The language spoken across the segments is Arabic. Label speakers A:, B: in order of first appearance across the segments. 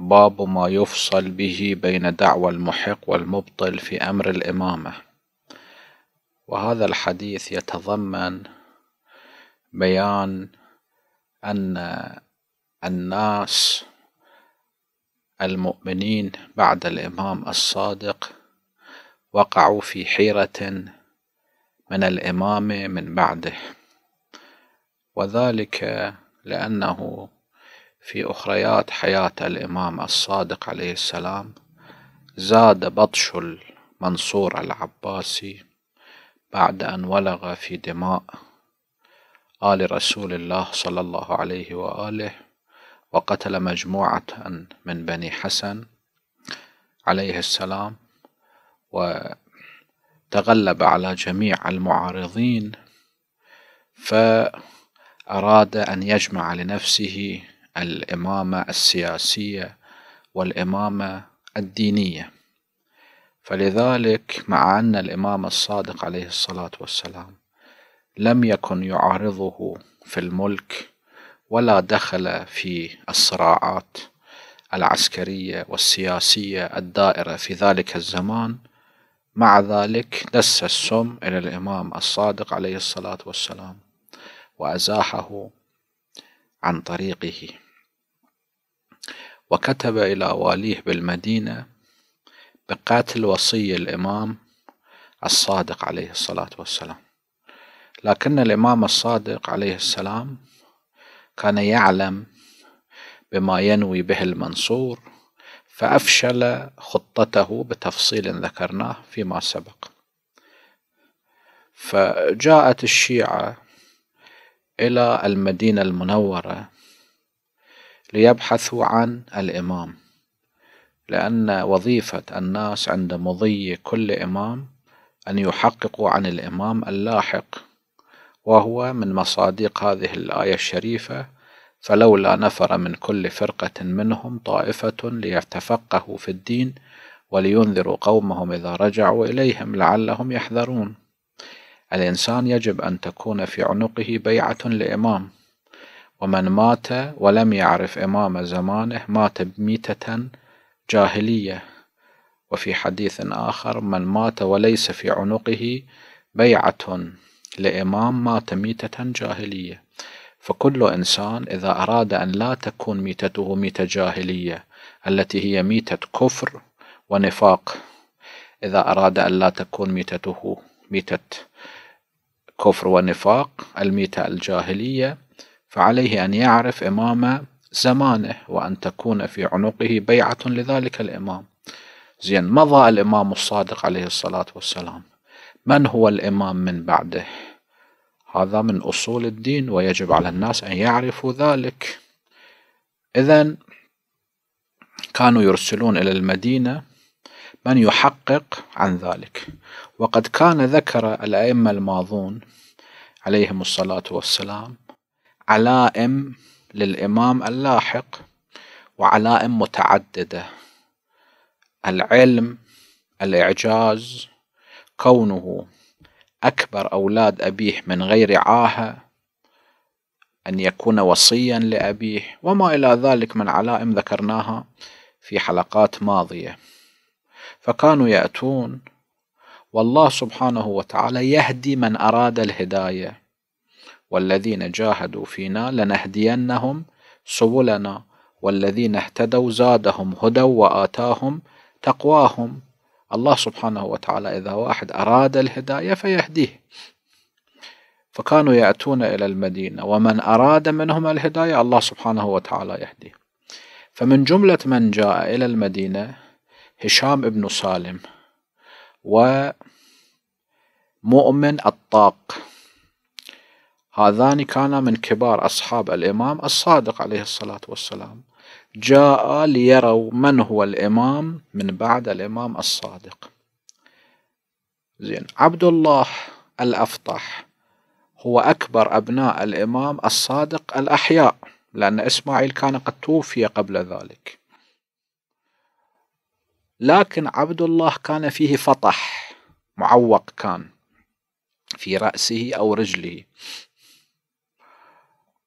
A: باب ما يفصل به بين دعوى المحق والمبطل في أمر الإمامة وهذا الحديث يتضمن بيان أن الناس المؤمنين بعد الإمام الصادق وقعوا في حيرة من الامام من بعده وذلك لأنه في أخريات حياة الإمام الصادق عليه السلام زاد بطش المنصور العباسي بعد أن ولغ في دماء آل رسول الله صلى الله عليه وآله وقتل مجموعة من بني حسن عليه السلام وتغلب على جميع المعارضين فأراد أن يجمع لنفسه الامامه السياسيه والامامه الدينيه فلذلك مع ان الامام الصادق عليه الصلاه والسلام لم يكن يعارضه في الملك ولا دخل في الصراعات العسكريه والسياسيه الدائره في ذلك الزمان مع ذلك دس السم الى الامام الصادق عليه الصلاه والسلام وازاحه عن طريقه وكتب إلى واليه بالمدينة بقتل وصي الإمام الصادق عليه الصلاة والسلام لكن الإمام الصادق عليه السلام كان يعلم بما ينوي به المنصور فأفشل خطته بتفصيل ذكرناه فيما سبق فجاءت الشيعة إلى المدينة المنورة ليبحثوا عن الإمام لأن وظيفة الناس عند مضي كل إمام أن يحققوا عن الإمام اللاحق وهو من مصادق هذه الآية الشريفة فلولا نفر من كل فرقة منهم طائفة ليتفقهوا في الدين ولينذروا قومهم إذا رجعوا إليهم لعلهم يحذرون الإنسان يجب أن تكون في عنقه بيعة لإمام ومن مات ولم يعرف إمام زمانه مات بميتة جاهلية وفي حديث آخر من مات وليس في عنقه بيعة لإمام مات ميتة جاهلية فكل إنسان إذا أراد أن لا تكون ميتته ميتة جاهلية التي هي ميتة كفر ونفاق إذا أراد أن لا تكون ميتته ميتة كفر ونفاق الميتة الجاهلية فعليه أن يعرف إمام زمانه وأن تكون في عنقه بيعة لذلك الإمام زين مضى الإمام الصادق عليه الصلاة والسلام من هو الإمام من بعده هذا من أصول الدين ويجب على الناس أن يعرفوا ذلك إذا كانوا يرسلون إلى المدينة من يحقق عن ذلك وقد كان ذكر الأئمة الماضون عليهم الصلاة والسلام علائم للإمام اللاحق وعلائم متعددة العلم الإعجاز كونه أكبر أولاد أبيه من غير عاهة أن يكون وصيا لأبيه وما إلى ذلك من علائم ذكرناها في حلقات ماضية فكانوا يأتون والله سبحانه وتعالى يهدي من أراد الهداية والذين جاهدوا فينا لنهدينهم سبلنا والذين اهتدوا زادهم هدى وآتاهم تقواهم الله سبحانه وتعالى إذا واحد أراد الهداية فيهديه فكانوا يأتون إلى المدينة ومن أراد منهم الهداية الله سبحانه وتعالى يهديه فمن جملة من جاء إلى المدينة هشام بن سالم ومؤمن الطاق هذان كانا من كبار أصحاب الإمام الصادق عليه الصلاة والسلام جاء ليروا من هو الإمام من بعد الإمام الصادق زين عبد الله الأفطح هو أكبر أبناء الإمام الصادق الأحياء لأن إسماعيل كان قد توفي قبل ذلك لكن عبد الله كان فيه فطح معوق كان في رأسه أو رجله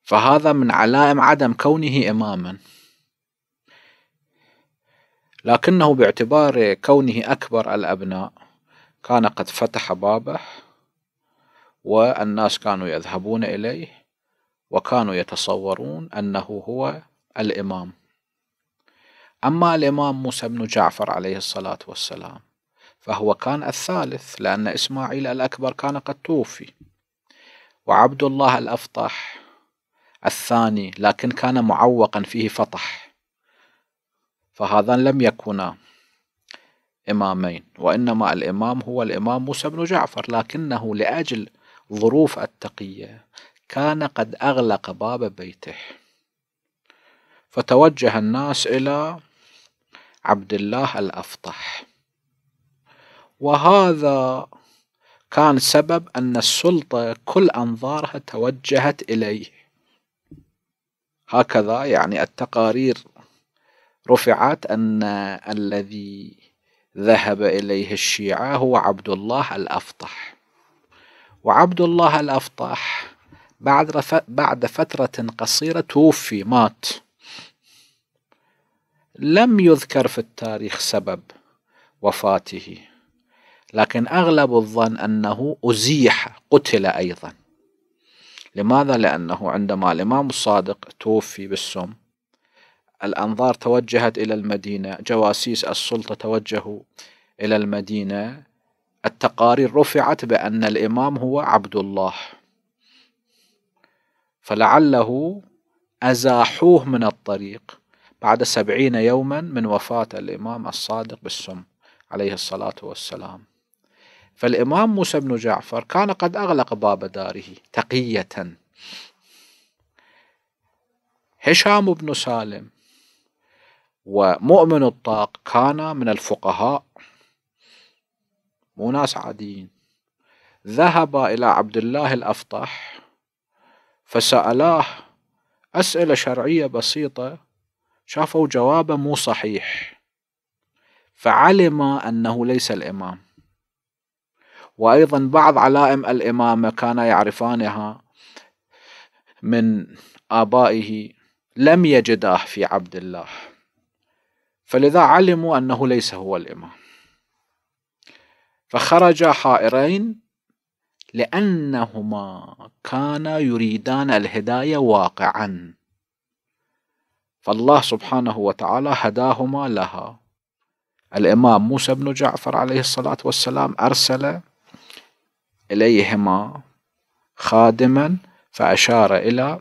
A: فهذا من علائم عدم كونه إماما لكنه باعتبار كونه أكبر الأبناء كان قد فتح بابه والناس كانوا يذهبون إليه وكانوا يتصورون أنه هو الإمام أما الإمام موسى بن جعفر عليه الصلاة والسلام فهو كان الثالث لأن إسماعيل الأكبر كان قد توفي وعبد الله الأفطح الثاني لكن كان معوقا فيه فطح فهذا لم يكونا إمامين وإنما الإمام هو الإمام موسى بن جعفر لكنه لأجل ظروف التقية كان قد أغلق باب بيته فتوجه الناس إلى عبد الله الأفطح وهذا كان سبب أن السلطة كل أنظارها توجهت إليه هكذا يعني التقارير رفعت أن الذي ذهب إليه الشيعة هو عبد الله الأفطح وعبد الله الأفطح بعد, بعد فترة قصيرة توفي مات لم يذكر في التاريخ سبب وفاته لكن أغلب الظن أنه أزيح قتل أيضا لماذا؟ لأنه عندما الإمام الصادق توفي بالسم الأنظار توجهت إلى المدينة جواسيس السلطة توجهوا إلى المدينة التقارير رفعت بأن الإمام هو عبد الله فلعله أزاحوه من الطريق بعد سبعين يوما من وفاة الإمام الصادق بالسم عليه الصلاة والسلام فالإمام موسى بن جعفر كان قد أغلق باب داره تقية هشام بن سالم ومؤمن الطاق كان من الفقهاء مو ناس عاديين ذهب إلى عبد الله الأفطح فسألاه أسئلة شرعية بسيطة شافوا جوابه مو صحيح فعلم أنه ليس الإمام وأيضا بعض علائم الإمامة كان يعرفانها من آبائه لم يجداه في عبد الله فلذا علموا أنه ليس هو الإمام فخرجا حائرين لأنهما كانا يريدان الهداية واقعاً فالله سبحانه وتعالى هداهما لها الإمام موسى بن جعفر عليه الصلاة والسلام أرسل إليهما خادما فأشار إلى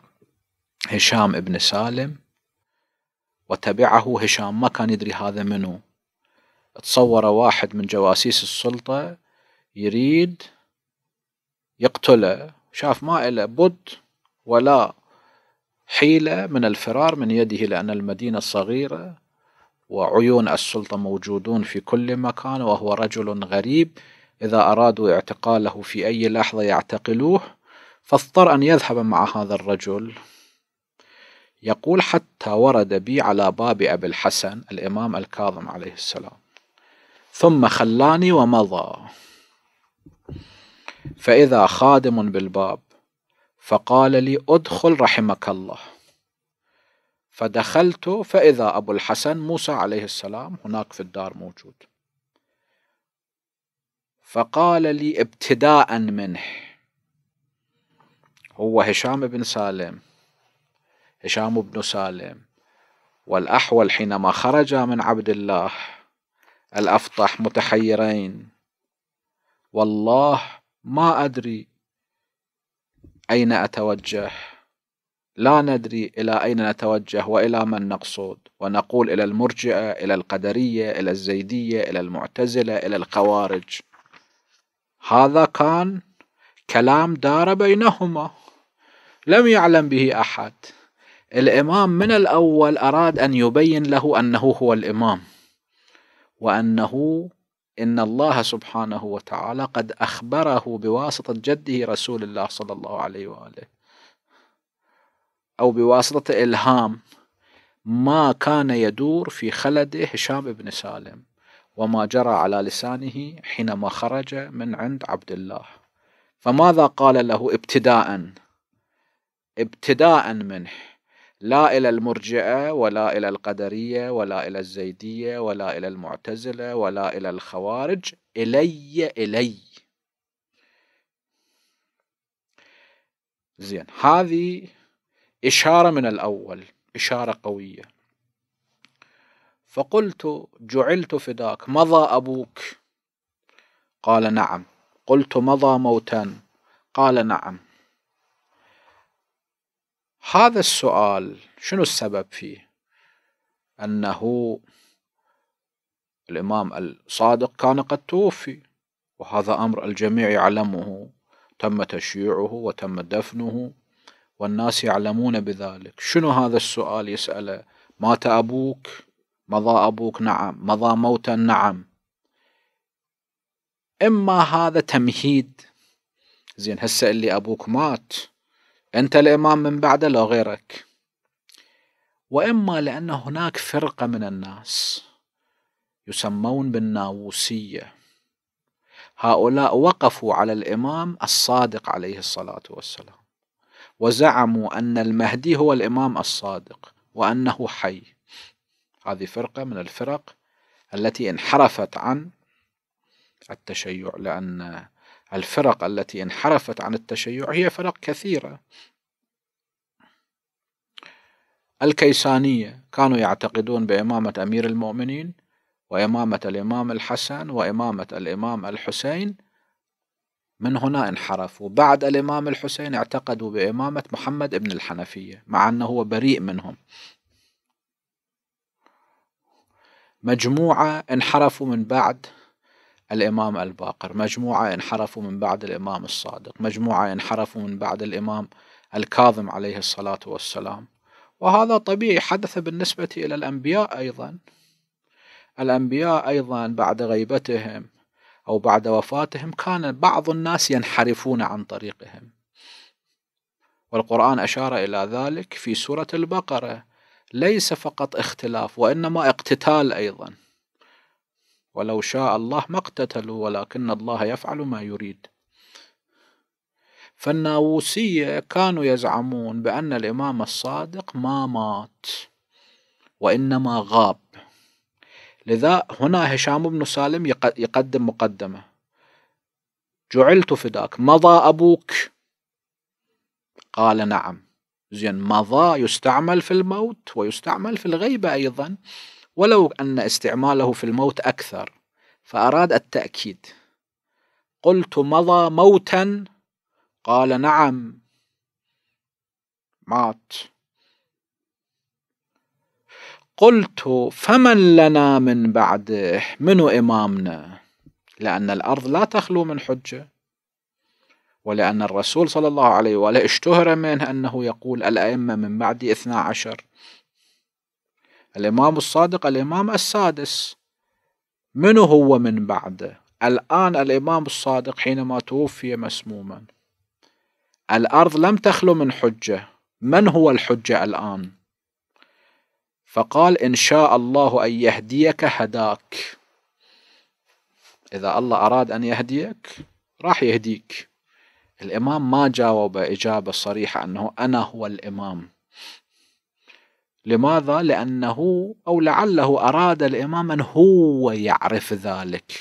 A: هشام بن سالم وتبعه هشام ما كان يدري هذا منو تصور واحد من جواسيس السلطة يريد يقتله شاف ما إله بد ولا حيلة من الفرار من يده لأن المدينة صغيرة وعيون السلطة موجودون في كل مكان وهو رجل غريب إذا أرادوا اعتقاله في أي لحظة يعتقلوه فاضطر أن يذهب مع هذا الرجل يقول حتى ورد بي على باب أبي الحسن الإمام الكاظم عليه السلام ثم خلاني ومضى فإذا خادم بالباب فقال لي ادخل رحمك الله فدخلت فإذا أبو الحسن موسى عليه السلام هناك في الدار موجود فقال لي ابتداء منه هو هشام بن سالم هشام بن سالم والأحول حينما خرج من عبد الله الأفطح متحيرين والله ما أدري أين أتوجه لا ندري إلى أين نتوجه وإلى من نقصد ونقول إلى المرجئة إلى القدرية إلى الزيدية إلى المعتزلة إلى الخوارج هذا كان كلام دار بينهما لم يعلم به أحد الإمام من الأول أراد أن يبين له أنه هو الإمام وأنه إن الله سبحانه وتعالى قد أخبره بواسطة جده رسول الله صلى الله عليه وآله أو بواسطة إلهام ما كان يدور في خلد هشام بن سالم وما جرى على لسانه حينما خرج من عند عبد الله فماذا قال له ابتداء ابتداء منه لا إلى المرجئة ولا إلى القدرية ولا إلى الزيدية ولا إلى المعتزلة ولا إلى الخوارج إلي إلي زين هذه إشارة من الأول إشارة قوية فقلت جعلت فداك مضى أبوك قال نعم قلت مضى موتا قال نعم هذا السؤال شنو السبب فيه أنه الإمام الصادق كان قد توفي وهذا أمر الجميع يعلمه تم تشييعه وتم دفنه والناس يعلمون بذلك شنو هذا السؤال يسأله مات أبوك مضى أبوك نعم مضى موتا نعم إما هذا تمهيد زين هسه اللي أبوك مات أنت الإمام من بعده لا غيرك وإما لأن هناك فرقة من الناس يسمون بالناوسية هؤلاء وقفوا على الإمام الصادق عليه الصلاة والسلام وزعموا أن المهدي هو الإمام الصادق وأنه حي هذه فرقة من الفرق التي انحرفت عن التشيع لأن الفرق التي انحرفت عن التشيع هي فرق كثيرة الكيسانية كانوا يعتقدون بإمامة أمير المؤمنين وإمامة الإمام الحسن وإمامة الإمام الحسين من هنا انحرفوا بعد الإمام الحسين اعتقدوا بإمامة محمد بن الحنفية مع أنه هو بريء منهم مجموعة انحرفوا من بعد الإمام الباقر مجموعة انحرفوا من بعد الإمام الصادق مجموعة انحرفوا من بعد الإمام الكاظم عليه الصلاة والسلام وهذا طبيعي حدث بالنسبة إلى الأنبياء أيضا الأنبياء أيضا بعد غيبتهم أو بعد وفاتهم كان بعض الناس ينحرفون عن طريقهم والقرآن أشار إلى ذلك في سورة البقرة ليس فقط اختلاف وإنما اقتتال أيضا ولو شاء الله ما اقتتلوا ولكن الله يفعل ما يريد فالناووسية كانوا يزعمون بأن الإمام الصادق ما مات وإنما غاب لذا هنا هشام بن سالم يقدم مقدمة جعلت فداك مضى أبوك قال نعم زين مضى يستعمل في الموت ويستعمل في الغيبة أيضا ولو أن استعماله في الموت أكثر فأراد التأكيد قلت مضى موتا قال نعم مات قلت فمن لنا من بعده منو إمامنا لأن الأرض لا تخلو من حجة ولأن الرسول صلى الله عليه وآله اشتهر منه أنه يقول الأئمة من بعدي اثنا عشر الإمام الصادق الإمام السادس من هو من بعده الآن الإمام الصادق حينما توفي مسموما الأرض لم تخلو من حجة من هو الحجة الآن فقال إن شاء الله أن يهديك هداك إذا الله أراد أن يهديك راح يهديك الإمام ما جاوب إجابة صريحة أنه أنا هو الإمام لماذا؟ لأنه أو لعله أراد الإمام أن هو يعرف ذلك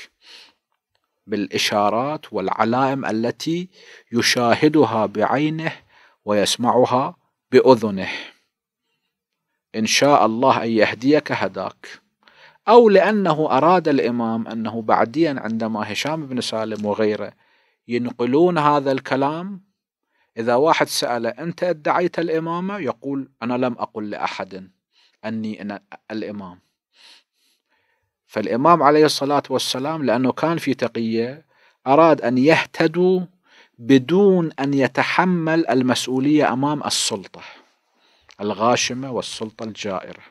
A: بالإشارات والعلائم التي يشاهدها بعينه ويسمعها بأذنه إن شاء الله أن يهديك هداك أو لأنه أراد الإمام أنه بعديا عندما هشام بن سالم وغيره ينقلون هذا الكلام إذا واحد سأله أنت ادعيت الإمامة يقول أنا لم أقل لأحد أني أنا الإمام فالإمام عليه الصلاة والسلام لأنه كان في تقية أراد أن يهتدوا بدون أن يتحمل المسؤولية أمام السلطة الغاشمة والسلطة الجائرة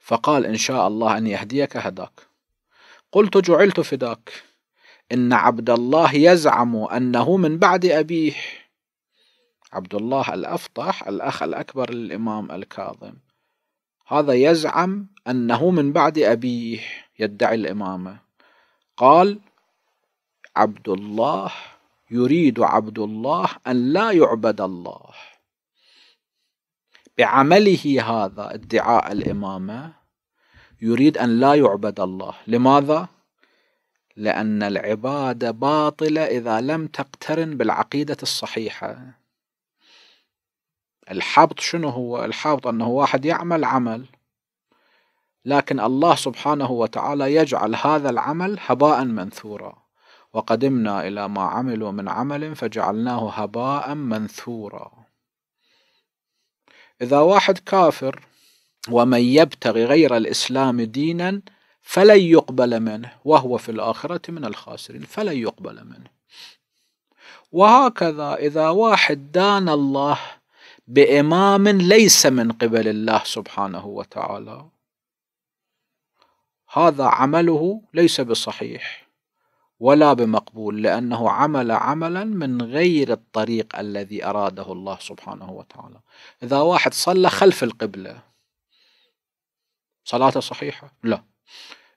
A: فقال إن شاء الله أن يهديك هداك قلت جعلت فداك إن عبد الله يزعم أنه من بعد أبيه عبد الله الأفطح الأخ الأكبر للإمام الكاظم هذا يزعم أنه من بعد أبيه يدعي الإمامة قال عبد الله يريد عبد الله أن لا يعبد الله بعمله هذا ادعاء الإمامة يريد أن لا يعبد الله لماذا؟ لأن العبادة باطلة إذا لم تقترن بالعقيدة الصحيحة الحبط شنو هو؟ الحبط أنه واحد يعمل عمل لكن الله سبحانه وتعالى يجعل هذا العمل هباء منثورا وقدمنا إلى ما عملوا من عمل فجعلناه هباء منثورا إذا واحد كافر ومن يبتغي غير الإسلام دينا فلن يقبل منه وهو في الآخرة من الخاسرين فلن يقبل منه وهكذا إذا واحد دان الله بإمام ليس من قبل الله سبحانه وتعالى هذا عمله ليس بصحيح ولا بمقبول لأنه عمل عملا من غير الطريق الذي أراده الله سبحانه وتعالى إذا واحد صلى خلف القبلة صلاته صحيحة؟ لا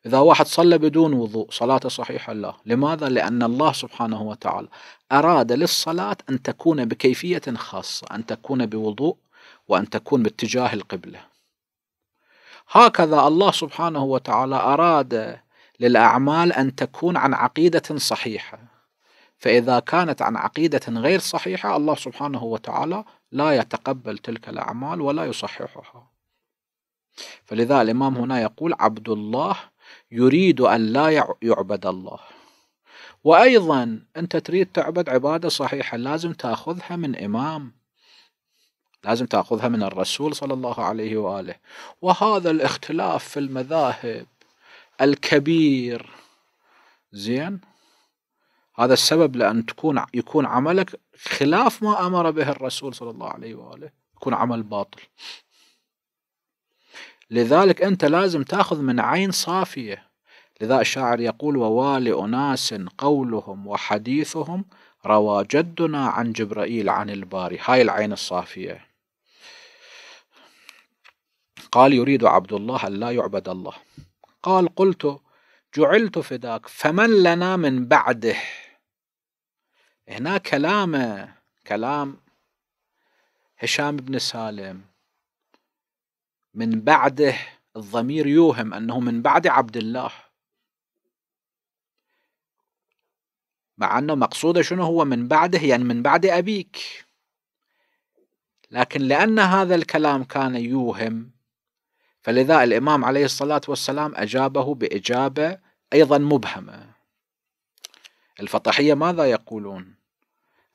A: إذا واحد صلى بدون وضوء صلاته صحيحة لا لماذا؟ لأن الله سبحانه وتعالى أراد للصلاة أن تكون بكيفية خاصة أن تكون بوضوء وأن تكون باتجاه القبلة هكذا الله سبحانه وتعالى أراد للأعمال أن تكون عن عقيدة صحيحة فإذا كانت عن عقيدة غير صحيحة الله سبحانه وتعالى لا يتقبل تلك الأعمال ولا يصححها فلذا الإمام هنا يقول عبد الله يريد أن لا يعبد الله وأيضا أنت تريد تعبد عبادة صحيحة لازم تأخذها من إمام لازم تأخذها من الرسول صلى الله عليه وآله وهذا الاختلاف في المذاهب الكبير زين هذا السبب لأن تكون يكون عملك خلاف ما أمر به الرسول صلى الله عليه وآله يكون عمل باطل لذلك أنت لازم تأخذ من عين صافية لذا الشاعر يقول ووالي أناس قولهم وحديثهم روى جدنا عن جبرائيل عن الباري هاي العين الصافية قال يريد عبد الله أن لا يعبد الله قال قلت جعلت فداك فمن لنا من بعده هنا كلامه كلام هشام بن سالم من بعده الضمير يوهم أنه من بعد عبد الله مع أنه مقصوده شنو هو من بعده يعني من بعد أبيك لكن لأن هذا الكلام كان يوهم فلذا الإمام عليه الصلاة والسلام أجابه بإجابة أيضا مبهمة الفطحية ماذا يقولون؟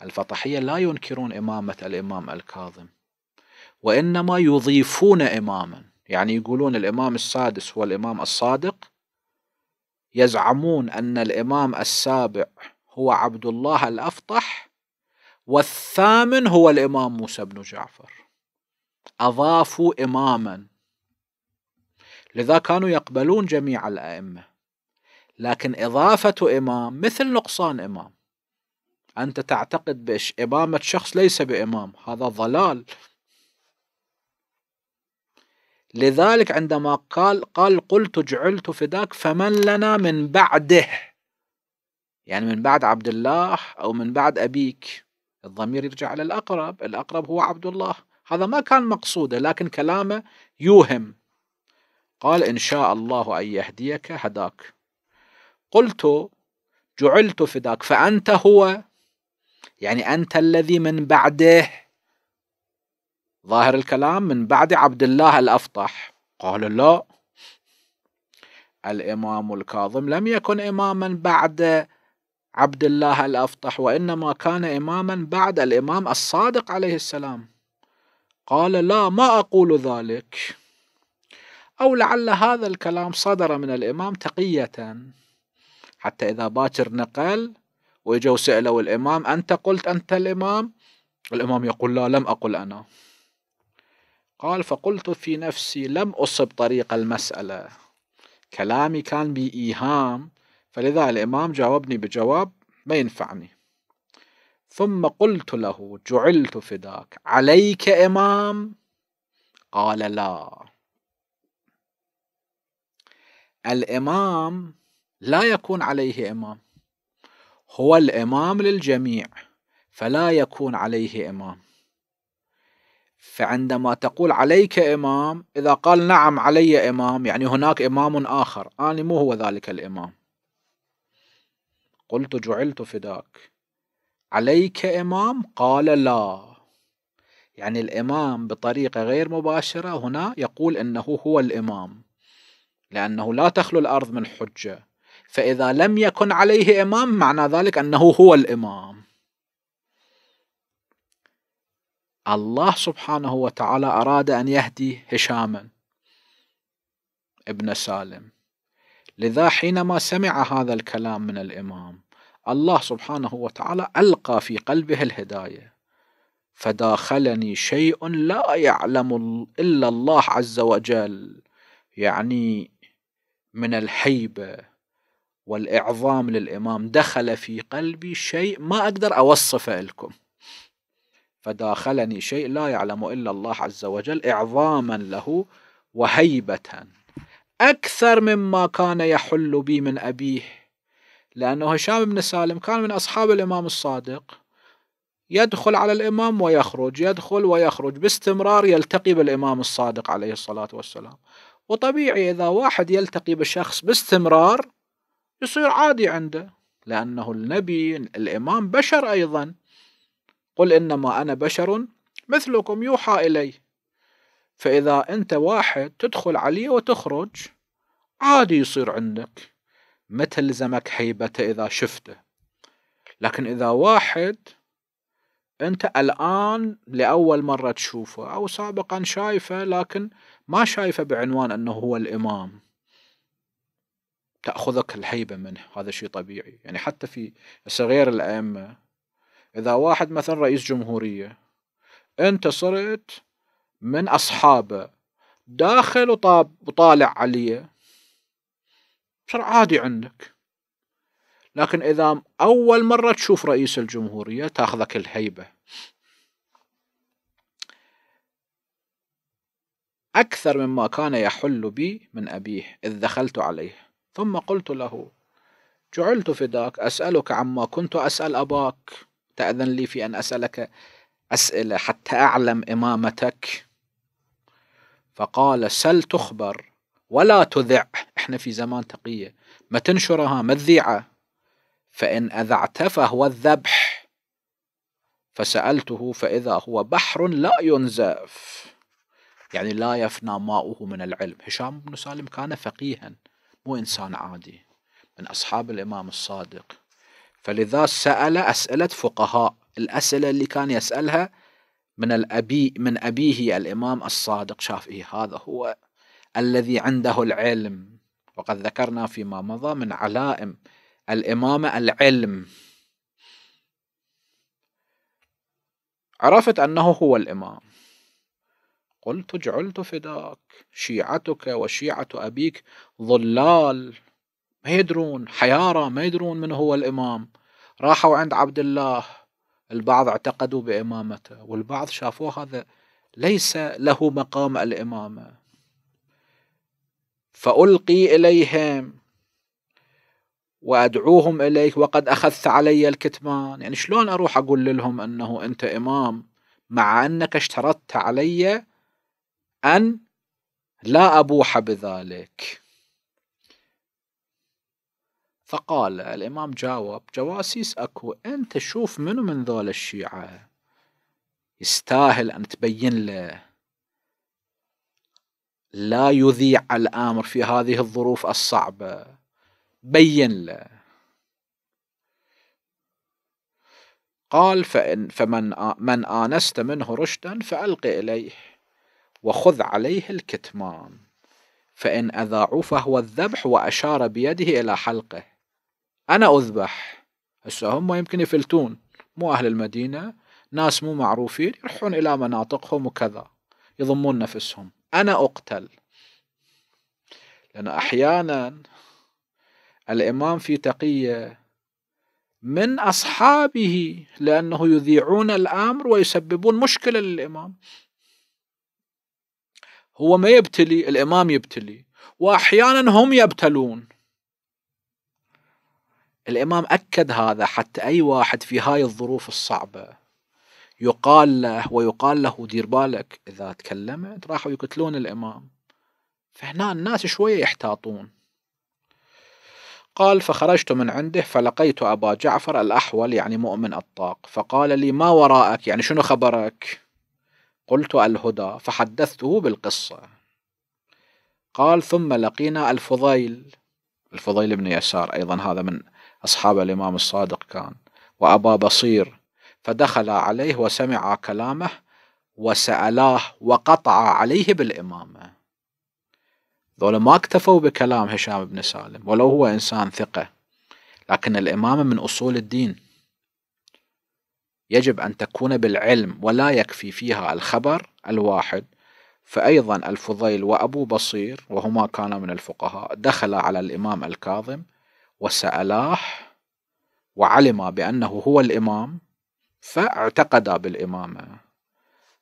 A: الفطحية لا ينكرون إمامة الإمام الكاظم وإنما يضيفون إماما يعني يقولون الإمام السادس هو الإمام الصادق يزعمون أن الإمام السابع هو عبد الله الأفطح والثامن هو الإمام موسى بن جعفر أضافوا إماما لذا كانوا يقبلون جميع الأئمة لكن إضافة إمام مثل نقصان إمام أنت تعتقد بإمامة شخص ليس بإمام هذا ضلال لذلك عندما قال قال قلت جعلت فداك فمن لنا من بعده يعني من بعد عبد الله أو من بعد أبيك الضمير يرجع إلى الأقرب الأقرب هو عبد الله هذا ما كان مقصوده لكن كلامه يوهم قال إن شاء الله أن يهديك هداك قلت جعلت فداك فأنت هو يعني أنت الذي من بعده ظاهر الكلام من بعد عبد الله الأفطح قال لا الإمام الكاظم لم يكن إماما بعد عبد الله الأفطح وإنما كان إماما بعد الإمام الصادق عليه السلام قال لا ما أقول ذلك أو لعل هذا الكلام صدر من الإمام تقية حتى إذا باكر نقل وإجوا سألوا الإمام أنت قلت أنت الإمام الإمام يقول لا لم أقل أنا قال فقلت في نفسي لم أصب طريق المسألة كلامي كان بإيهام فلذا الإمام جاوبني بجواب ما ينفعني ثم قلت له جعلت فداك عليك إمام قال لا الإمام لا يكون عليه إمام هو الإمام للجميع فلا يكون عليه إمام فعندما تقول عليك إمام إذا قال نعم علي إمام يعني هناك إمام آخر أنا مو هو ذلك الإمام قلت جعلت فداك عليك إمام قال لا يعني الإمام بطريقة غير مباشرة هنا يقول أنه هو الإمام لأنه لا تخلو الأرض من حجة فإذا لم يكن عليه إمام معنى ذلك أنه هو الإمام الله سبحانه وتعالى أراد أن يهدي هشاما ابن سالم لذا حينما سمع هذا الكلام من الإمام الله سبحانه وتعالى ألقى في قلبه الهداية فداخلني شيء لا يعلم إلا الله عز وجل يعني من الهيبة والإعظام للإمام دخل في قلبي شيء ما أقدر أوصفه لكم فداخلني شيء لا يعلم إلا الله عز وجل إعظاما له وهيبة أكثر مما كان يحل بي من أبيه لأنه هشام بن سالم كان من أصحاب الإمام الصادق يدخل على الإمام ويخرج يدخل ويخرج باستمرار يلتقي بالإمام الصادق عليه الصلاة والسلام وطبيعي إذا واحد يلتقي بشخص باستمرار يصير عادي عنده لأنه النبي الإمام بشر أيضا قل إنما أنا بشر مثلكم يوحى إلي فإذا أنت واحد تدخل عليه وتخرج عادي يصير عندك ما تلزمك هيبته إذا شفته لكن إذا واحد أنت الآن لأول مرة تشوفه أو سابقا شايفه لكن ما شايفه بعنوان أنه هو الإمام تأخذك الهيبة منه هذا شيء طبيعي يعني حتى في صغير الأئمة إذا واحد مثلا رئيس جمهورية أنت صرت من أصحابه داخل وطاب وطالع عليه صار عادي عندك لكن إذا أول مرة تشوف رئيس الجمهورية تاخذك الهيبة أكثر مما كان يحل بي من أبيه إذ دخلت عليه ثم قلت له جعلت فداك أسألك عما كنت أسأل أباك تأذن لي في أن أسألك أسئلة حتى أعلم إمامتك فقال سل تخبر ولا تذع احنا في زمان تقية ما تنشرها ما تذيعه فإن أذعت فهو الذبح فسألته فإذا هو بحر لا ينزف يعني لا يفنى ماؤه من العلم هشام بن سالم كان فقيها مو إنسان عادي من أصحاب الإمام الصادق فلذا سأل أسئلة فقهاء الأسئلة اللي كان يسألها من الأبي من أبيه الإمام الصادق شافعي إيه، هذا هو الذي عنده العلم وقد ذكرنا فيما مضى من علائم الإمامة العلم عرفت أنه هو الإمام قلت جعلت فداك شيعتك وشيعة أبيك ضلال ما يدرون حيارة ما يدرون من هو الإمام راحوا عند عبد الله البعض اعتقدوا بإمامته والبعض شافوه هذا ليس له مقام الإمامة فألقي إليهم وأدعوهم إليك وقد أخذت علي الكتمان يعني شلون أروح أقول لهم أنه أنت إمام مع أنك اشترطت علي أن لا أبوح بذلك فقال الإمام جاوب جواسيس أكو أنت شوف منو من ذول الشيعة يستاهل أن تبين له لا يذيع الأمر في هذه الظروف الصعبة بين له قال فإن فمن من آنست منه رشدا فألق إليه وخذ عليه الكتمان فإن أذاعوا فهو الذبح وأشار بيده إلى حلقه أنا أذبح هسه هم يمكن يفلتون مو أهل المدينة ناس مو معروفين يروحون إلى مناطقهم وكذا يضمون نفسهم أنا أقتل لأن أحيانا الإمام في تقية من أصحابه لأنه يذيعون الأمر ويسببون مشكلة للإمام هو ما يبتلي الإمام يبتلي وأحيانا هم يبتلون الإمام أكد هذا حتى أي واحد في هاي الظروف الصعبة يقال له ويقال له دير بالك إذا تكلمت راحوا يقتلون الإمام فهنا الناس شوية يحتاطون قال فخرجت من عنده فلقيت أبا جعفر الأحول يعني مؤمن الطاق فقال لي ما وراءك يعني شنو خبرك قلت الهدى فحدثته بالقصة قال ثم لقينا الفضيل الفضيل بن يسار أيضا هذا من أصحاب الإمام الصادق كان وأبا بصير فدخل عليه وسمع كلامه وسألاه وقطع عليه بالإمامة ذولا ما اكتفوا بكلام هشام بن سالم ولو هو إنسان ثقة لكن الإمامة من أصول الدين يجب أن تكون بالعلم ولا يكفي فيها الخبر الواحد فأيضا الفضيل وأبو بصير وهما كانا من الفقهاء دخل على الإمام الكاظم وسألاه وعلم بأنه هو الإمام فاعتقد بالإمامة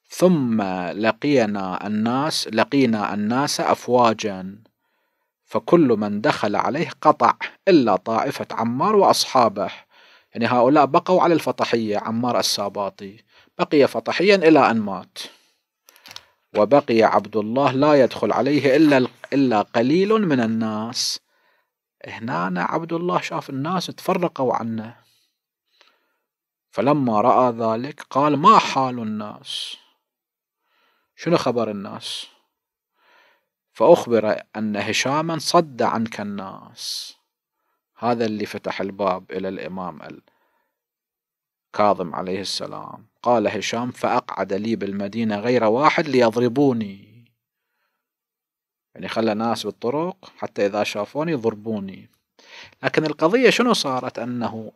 A: ثم لقينا الناس لقينا الناس أفواجا فكل من دخل عليه قطع إلا طائفة عمار وأصحابه يعني هؤلاء بقوا على الفطحية عمار الساباطي بقي فطحيا إلى أن مات وبقي عبد الله لا يدخل عليه إلا إلا قليل من الناس هنا عبد الله شاف الناس تفرقوا عنه فلما رأى ذلك قال ما حال الناس شنو خبر الناس فأخبر أن هشاما صد عنك الناس هذا اللي فتح الباب إلى الإمام الكاظم عليه السلام قال هشام فأقعد لي بالمدينة غير واحد ليضربوني يعني خلى ناس بالطرق حتى إذا شافوني يضربوني لكن القضية شنو صارت أنه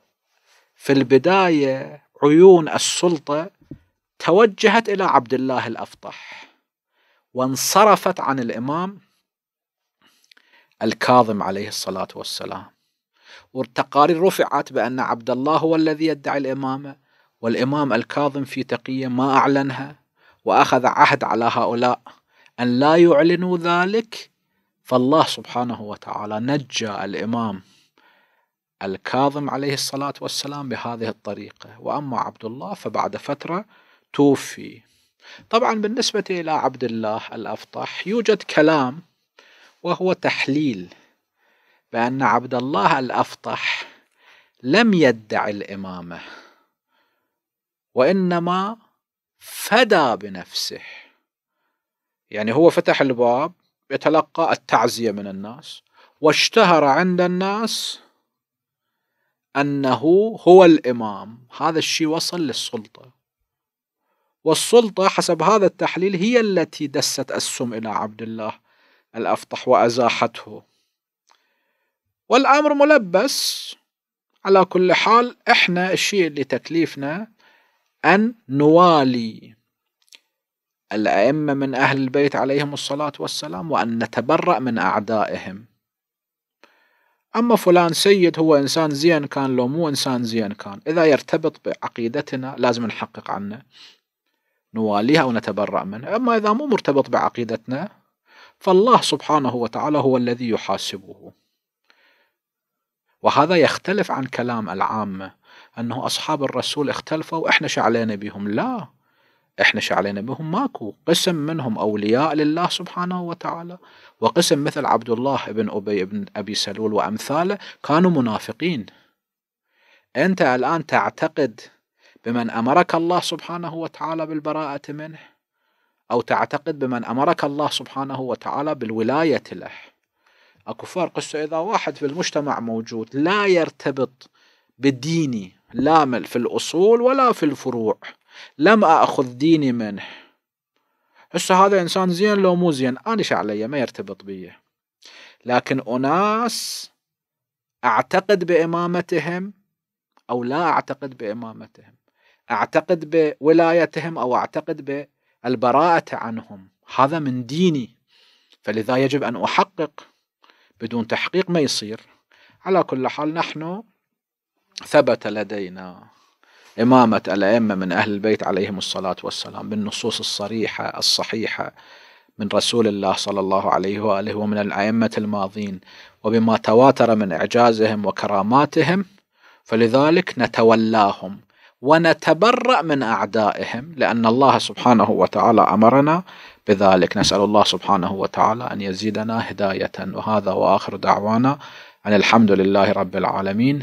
A: في البداية عيون السلطة توجهت إلى عبد الله الأفطح وانصرفت عن الإمام الكاظم عليه الصلاة والسلام والتقارير رفعت بأن عبد الله هو الذي يدعي الإمامة والإمام الكاظم في تقية ما أعلنها وأخذ عهد على هؤلاء أن لا يعلنوا ذلك فالله سبحانه وتعالى نجى الإمام الكاظم عليه الصلاة والسلام بهذه الطريقة وأما عبد الله فبعد فترة توفي طبعا بالنسبة إلى عبد الله الأفطح يوجد كلام وهو تحليل بأن عبد الله الأفطح لم يدعي الإمامة وإنما فدى بنفسه يعني هو فتح الباب يتلقى التعزية من الناس واشتهر عند الناس أنه هو الإمام هذا الشيء وصل للسلطة والسلطة حسب هذا التحليل هي التي دست السم إلى عبد الله الأفطح وأزاحته والأمر ملبس على كل حال إحنا الشيء اللي تكليفنا أن نوالي الأئمة من أهل البيت عليهم الصلاة والسلام وأن نتبرأ من أعدائهم أما فلان سيد هو إنسان زين كان لو مو إنسان زين كان إذا يرتبط بعقيدتنا لازم نحقق عنه نواليها ونتبرأ منه أما إذا مو مرتبط بعقيدتنا فالله سبحانه وتعالى هو الذي يحاسبه وهذا يختلف عن كلام العامة أنه أصحاب الرسول اختلفوا وإحنا شعلينا بهم لا احنا شعلينا بهم ماكو قسم منهم اولياء لله سبحانه وتعالى وقسم مثل عبد الله بن ابي بن ابي سلول وامثاله كانوا منافقين انت الان تعتقد بمن امرك الله سبحانه وتعالى بالبراءه منه او تعتقد بمن امرك الله سبحانه وتعالى بالولايه له اكو فرق اذا واحد في المجتمع موجود لا يرتبط بديني لا في الاصول ولا في الفروع لم أخذ ديني منه هسه هذا إنسان زين لو مو زين أنا شو علي ما يرتبط بي لكن أناس أعتقد بإمامتهم أو لا أعتقد بإمامتهم أعتقد بولايتهم أو أعتقد بالبراءة عنهم هذا من ديني فلذا يجب أن أحقق بدون تحقيق ما يصير على كل حال نحن ثبت لدينا إمامة الأئمة من أهل البيت عليهم الصلاة والسلام بالنصوص الصريحة الصحيحة من رسول الله صلى الله عليه وآله ومن الأئمة الماضين وبما تواتر من إعجازهم وكراماتهم فلذلك نتولاهم ونتبرأ من أعدائهم لأن الله سبحانه وتعالى أمرنا بذلك نسأل الله سبحانه وتعالى أن يزيدنا هداية وهذا وآخر دعوانا أن الحمد لله رب العالمين